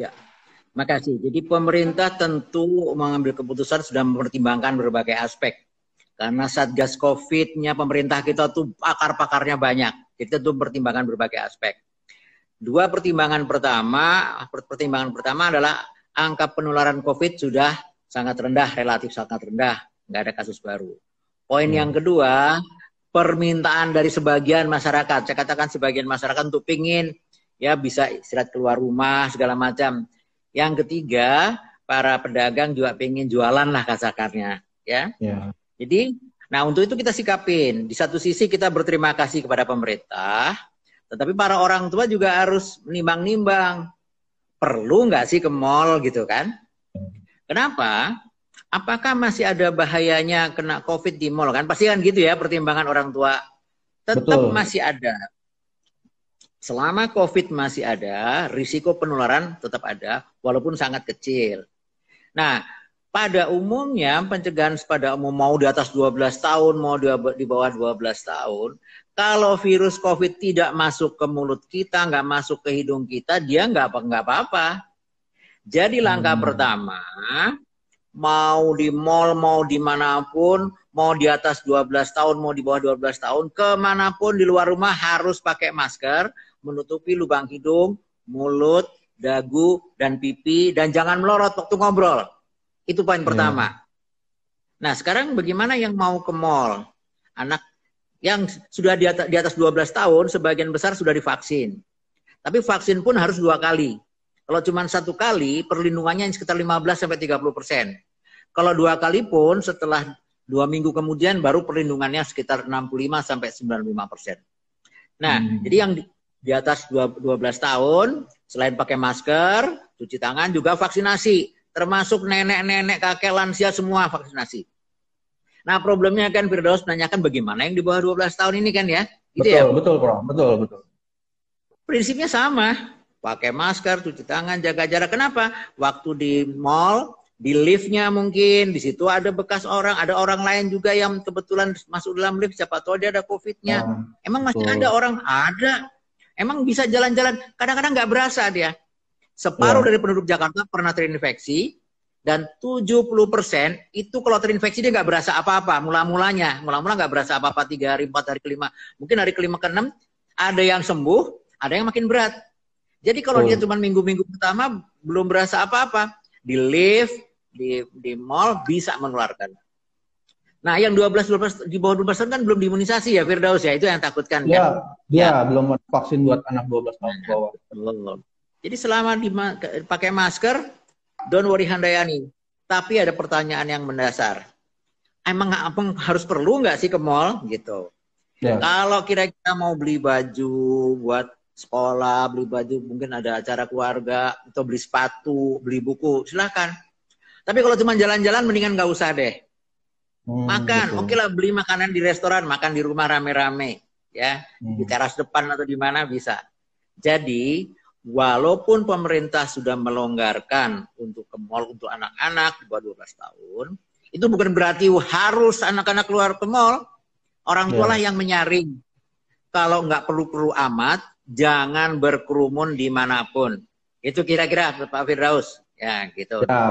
Ya, makasih. Jadi pemerintah tentu mengambil keputusan sudah mempertimbangkan berbagai aspek. Karena Satgas COVID-nya pemerintah kita tuh pakar pakarnya banyak. kita tentu mempertimbangkan berbagai aspek. Dua pertimbangan pertama, pertimbangan pertama adalah angka penularan COVID sudah sangat rendah, relatif sangat rendah, nggak ada kasus baru. Poin hmm. yang kedua, permintaan dari sebagian masyarakat, saya katakan sebagian masyarakat untuk pingin ya bisa istirahat keluar rumah segala macam. Yang ketiga, para pedagang juga pengen jualan lah kasakarnya, ya. ya. Jadi, nah untuk itu kita sikapin. Di satu sisi kita berterima kasih kepada pemerintah, tetapi para orang tua juga harus menimbang-nimbang. Perlu nggak sih ke mall gitu kan? Kenapa? Apakah masih ada bahayanya kena COVID di mall kan? Pasti kan gitu ya pertimbangan orang tua. Tetap Betul. masih ada selama COVID masih ada, risiko penularan tetap ada, walaupun sangat kecil. Nah, pada umumnya pencegahan pada umum mau di atas 12 tahun, mau di bawah 12 tahun, kalau virus COVID tidak masuk ke mulut kita, nggak masuk ke hidung kita, dia nggak apa-apa. Jadi langkah hmm. pertama, mau di mall, mau dimanapun, mau di atas 12 tahun, mau di bawah 12 tahun, kemanapun di luar rumah harus pakai masker, menutupi lubang hidung, mulut, dagu, dan pipi, dan jangan melorot waktu ngobrol. Itu poin ya. pertama. Yeah. Nah, sekarang bagaimana yang mau ke mall? Anak yang sudah di atas, di atas 12 tahun, sebagian besar sudah divaksin. Tapi vaksin pun harus dua kali. Kalau cuma satu kali, perlindungannya sekitar 15-30 persen. Kalau dua kali pun, setelah dua minggu kemudian baru perlindungannya sekitar 65-95 persen. Nah, hmm. jadi yang di atas 12 tahun selain pakai masker, cuci tangan juga vaksinasi, termasuk nenek-nenek, kakek, lansia semua vaksinasi. Nah, problemnya kan Firdaus menanyakan bagaimana yang di bawah 12 tahun ini kan ya? Gitu betul, ya? betul, Bro. Betul, betul. Prinsipnya sama, pakai masker, cuci tangan, jaga jarak. Kenapa? Waktu di mall, di liftnya mungkin, di situ ada bekas orang, ada orang lain juga yang kebetulan masuk dalam lift, siapa tahu dia ada COVID-nya. Ah, Emang masih betul. ada orang? Ada Emang bisa jalan-jalan, kadang-kadang nggak berasa dia. Separuh yeah. dari penduduk Jakarta pernah terinfeksi, dan 70% itu kalau terinfeksi dia nggak berasa apa-apa mula-mulanya. Mula-mula nggak berasa apa-apa 3 hari, 4 hari, kelima. Mungkin hari kelima ke enam ada yang sembuh, ada yang makin berat. Jadi kalau oh. dia cuma minggu-minggu pertama belum berasa apa-apa, di lift, di, di mall bisa menularkan. Nah, yang 12 12 di bawah 12 tahun kan belum diimunisasi ya Firdaus ya, itu yang takutkan ya, kan. Iya, ya. belum vaksin buat anak 12 tahun ke bawah. Jadi selama dipakai pakai masker, don't worry Handayani. Tapi ada pertanyaan yang mendasar. Emang apa harus perlu nggak sih ke mall gitu? Ya. Kalau kira-kira mau beli baju buat sekolah, beli baju mungkin ada acara keluarga atau beli sepatu, beli buku, silahkan. Tapi kalau cuma jalan-jalan mendingan nggak usah deh Hmm, makan, oke okay lah beli makanan di restoran, makan di rumah rame-rame, ya hmm. di teras depan atau di mana bisa. Jadi walaupun pemerintah sudah melonggarkan untuk ke mall untuk anak-anak di bawah 12 tahun, itu bukan berarti harus anak-anak keluar ke mall. Orang ya. tua yeah. yang menyaring. Kalau nggak perlu-perlu amat, jangan berkerumun dimanapun. Itu kira-kira Pak Firdaus. Ya, gitu. Yeah.